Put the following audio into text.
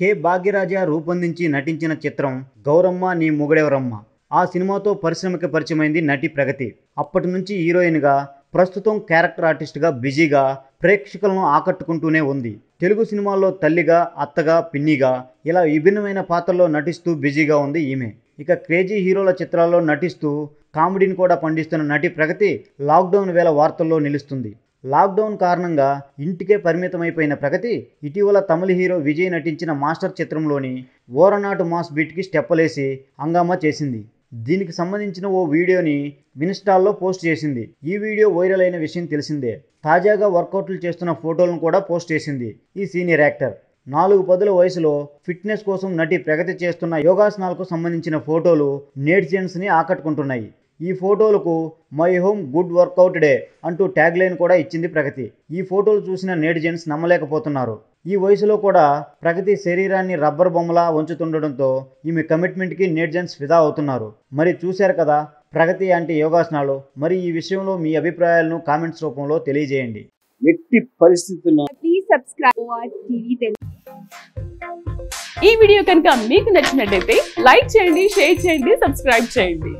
K భాగ్యరాజ రూపొందించి నటించిన చిత్రం గౌరమ్మ నీ మొగుడెవరమ్మ ఆ సినిమాతో పరిశ్రమకి పరిచయమైంది నటి ప్రగతి అప్పటి నుంచి హీరోయిన్గా ప్రస్తుతం క్యారెక్టర్ ఆర్టిస్ట్గా బిజీగా ప్రేక్షకులను ఆకట్టుకుంటూనే ఉంది తెలుగు సినిమాల్లో తల్లిగా అత్తగా పిన్నిగా ఇలా విభిన్నమైన పాత్రల్లో నటిస్తూ బిజీగా ఉంది ఈమె ఇక క్రేజీ హీరోల చిత్రాల్లో నటిస్తూ కామెడీని కూడా పండిస్తున్న నటి ప్రగతి లాక్డౌన్ వేళ వార్తల్లో నిలుస్తుంది లాక్డౌన్ కారణంగా ఇంటికే పరిమితమైపోయిన ప్రగతి ఇటీవల తమిళ హీరో విజయ్ నటించిన మాస్టర్ చిత్రంలోని ఓరనాటు మాస్ బీట్కి స్టెప్పలేసి హంగామా చేసింది దీనికి సంబంధించిన ఓ వీడియోని మినిస్టాల్లో పోస్ట్ చేసింది ఈ వీడియో వైరల్ అయిన విషయం తెలిసిందే తాజాగా వర్కౌట్లు చేస్తున్న ఫోటోలను కూడా పోస్ట్ చేసింది ఈ సీనియర్ యాక్టర్ నాలుగు పదుల వయసులో ఫిట్నెస్ కోసం నటి ప్రగతి చేస్తున్న యోగాసనాలకు సంబంధించిన ఫోటోలు నేటిజన్స్ని ఆకట్టుకుంటున్నాయి ఈ ఫోటోలకు my home good workout day అంటూ ట్యాగ్ లైన్ కూడా ఇచ్చింది ప్రగతి ఈ ఫోటోలు చూసిన నేటిజన్స్ నమ్మలేకపోతున్నారు ఈ వయసులో కూడా ప్రగతి శరీరాన్ని రబ్బర్ బొమ్మలా ఉంచుతుండడంతో ఈమె కమిట్మెంట్కి నేటిజన్స్ ఫిదా అవుతున్నారు మరి చూశారు కదా ప్రగతి అంటే యోగాసనాలు మరి ఈ విషయంలో మీ అభిప్రాయాలను కామెంట్స్ రూపంలో తెలియజేయండి ఎట్టి ఈ వీడియో కనుక మీకు నచ్చినట్లయితే లైక్ చేయండి షేర్ చేయండి సబ్స్క్రైబ్ చేయండి